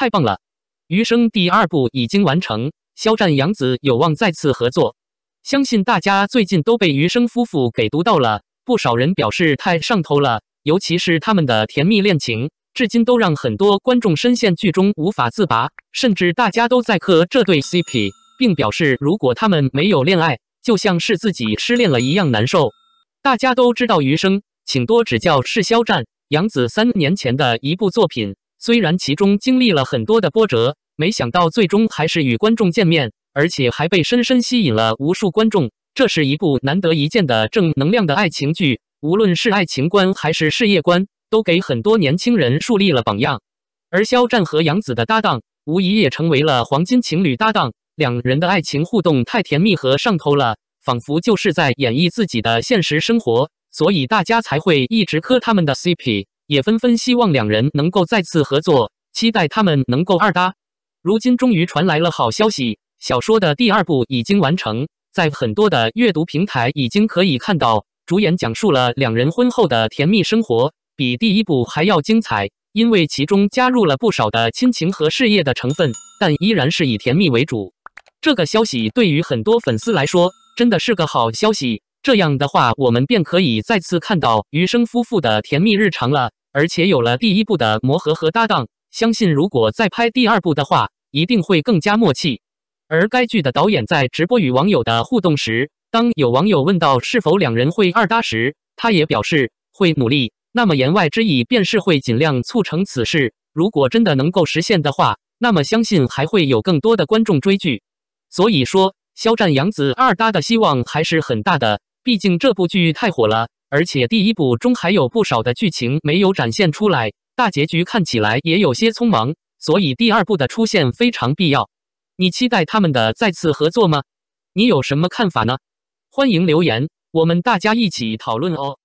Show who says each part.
Speaker 1: 太棒了，《余生》第二部已经完成，肖战杨紫有望再次合作。相信大家最近都被余生夫妇给读到了，不少人表示太上头了，尤其是他们的甜蜜恋情，至今都让很多观众深陷剧中无法自拔，甚至大家都在磕这对 CP，并表示如果他们没有恋爱，就像是自己失恋了一样难受。大家都知道《余生》，请多指教。是肖战杨紫三年前的一部作品。虽然其中经历了很多的波折，没想到最终还是与观众见面，而且还被深深吸引了无数观众。这是一部难得一见的正能量的爱情剧，无论是爱情观还是事业观，都给很多年轻人树立了榜样。而肖战和杨紫的搭档，无疑也成为了黄金情侣搭档。两人的爱情互动太甜蜜和上头了，仿佛就是在演绎自己的现实生活，所以大家才会一直磕他们的 CP。也纷纷希望两人能够再次合作，期待他们能够二搭。如今终于传来了好消息，小说的第二部已经完成，在很多的阅读平台已经可以看到，主演讲述了两人婚后的甜蜜生活，比第一部还要精彩，因为其中加入了不少的亲情和事业的成分，但依然是以甜蜜为主。这个消息对于很多粉丝来说，真的是个好消息。这样的话，我们便可以再次看到余生夫妇的甜蜜日常了。而且有了第一部的磨合和搭档，相信如果再拍第二部的话，一定会更加默契。而该剧的导演在直播与网友的互动时，当有网友问到是否两人会二搭时，他也表示会努力。那么言外之意便是会尽量促成此事。如果真的能够实现的话，那么相信还会有更多的观众追剧。所以说，肖战杨紫二搭的希望还是很大的。毕竟这部剧太火了，而且第一部中还有不少的剧情没有展现出来，大结局看起来也有些匆忙，所以第二部的出现非常必要。你期待他们的再次合作吗？你有什么看法呢？欢迎留言，我们大家一起讨论哦。